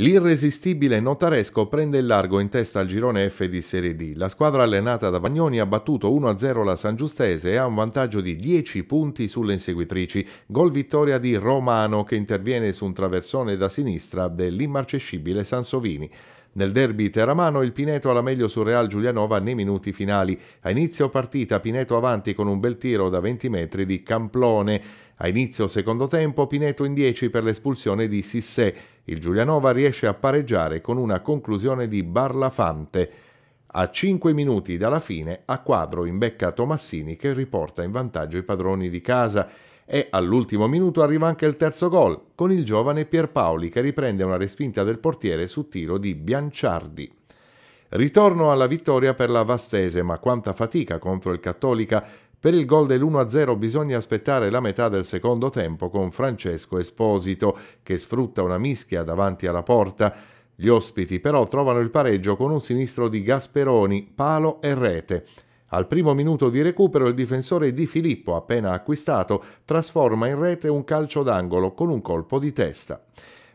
L'irresistibile Notaresco prende il largo in testa al girone F di Serie D. La squadra allenata da Bagnoni ha battuto 1-0 la San Giustese e ha un vantaggio di 10 punti sulle inseguitrici. Gol vittoria di Romano che interviene su un traversone da sinistra dell'immarcescibile Sansovini. Nel derby teramano il Pineto alla meglio sul Real Giulianova nei minuti finali. A inizio partita Pineto avanti con un bel tiro da 20 metri di Camplone. A inizio secondo tempo Pineto in 10 per l'espulsione di Sissè il Giulianova riesce a pareggiare con una conclusione di Barlafante. A 5 minuti dalla fine a quadro in becca Tomassini che riporta in vantaggio i padroni di casa e all'ultimo minuto arriva anche il terzo gol con il giovane Pierpaoli che riprende una respinta del portiere su tiro di Bianciardi. Ritorno alla vittoria per la Vastese, ma quanta fatica contro il Cattolica per il gol dell'1-0 bisogna aspettare la metà del secondo tempo con Francesco Esposito, che sfrutta una mischia davanti alla porta. Gli ospiti però trovano il pareggio con un sinistro di Gasperoni, palo e rete. Al primo minuto di recupero il difensore di Filippo, appena acquistato, trasforma in rete un calcio d'angolo con un colpo di testa.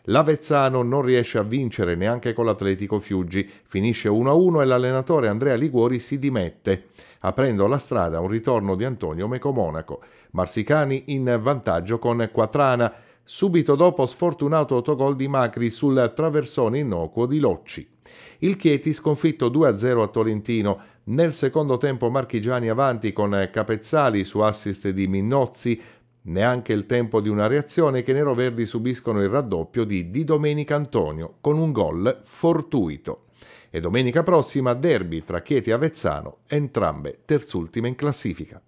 L'Avezzano non riesce a vincere neanche con l'Atletico Fiuggi, finisce 1-1 e l'allenatore Andrea Liguori si dimette, aprendo la strada a un ritorno di Antonio Mecomonaco. Marsicani in vantaggio con Quatrana, subito dopo sfortunato autogol di Macri sul traversone innocuo di Locci. Il Chieti sconfitto 2-0 a Tolentino, nel secondo tempo Marchigiani avanti con Capezzali su assist di Minnozzi, Neanche il tempo di una reazione che i neroverdi subiscono il raddoppio di Di Domenica Antonio con un gol fortuito. E domenica prossima derby tra Chieti e Avezzano, entrambe terzultime in classifica.